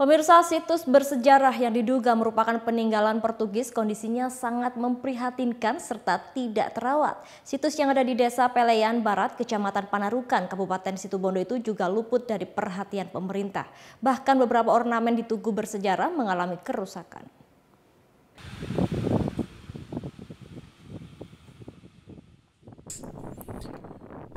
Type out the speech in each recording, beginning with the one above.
Pemirsa situs bersejarah yang diduga merupakan peninggalan Portugis kondisinya sangat memprihatinkan serta tidak terawat. Situs yang ada di Desa Pelean Barat, Kecamatan Panarukan, Kabupaten Situbondo itu juga luput dari perhatian pemerintah. Bahkan beberapa ornamen di tugu bersejarah mengalami kerusakan.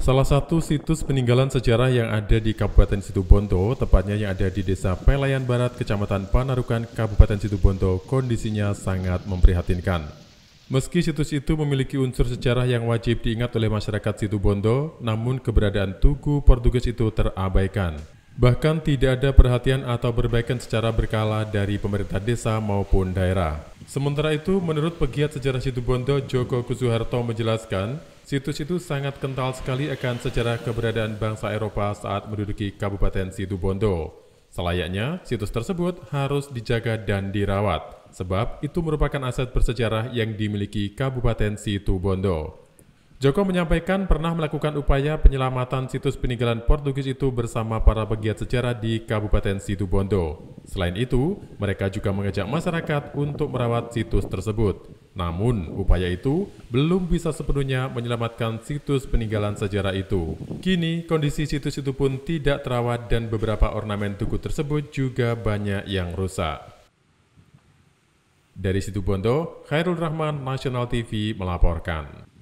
Salah satu situs peninggalan sejarah yang ada di Kabupaten Situbondo, tepatnya yang ada di Desa Pelayan Barat, Kecamatan Panarukan, Kabupaten Situbondo, kondisinya sangat memprihatinkan. Meski situs itu memiliki unsur sejarah yang wajib diingat oleh masyarakat Situbondo, namun keberadaan Tugu Portugis itu terabaikan. Bahkan tidak ada perhatian atau perbaikan secara berkala dari pemerintah desa maupun daerah. Sementara itu, menurut pegiat sejarah Situbondo Joko Kusuharto menjelaskan, Situs itu sangat kental sekali akan sejarah keberadaan bangsa Eropa saat menduduki Kabupaten Situbondo. Selayaknya, situs tersebut harus dijaga dan dirawat, sebab itu merupakan aset bersejarah yang dimiliki Kabupaten Situbondo. Joko menyampaikan pernah melakukan upaya penyelamatan situs peninggalan Portugis itu bersama para pegiat sejarah di Kabupaten Situbondo. Selain itu, mereka juga mengajak masyarakat untuk merawat situs tersebut. Namun, upaya itu belum bisa sepenuhnya menyelamatkan situs peninggalan sejarah itu. Kini, kondisi situs itu pun tidak terawat dan beberapa ornamen tugu tersebut juga banyak yang rusak. Dari Situ Bondo, Khairul Rahman, National TV melaporkan.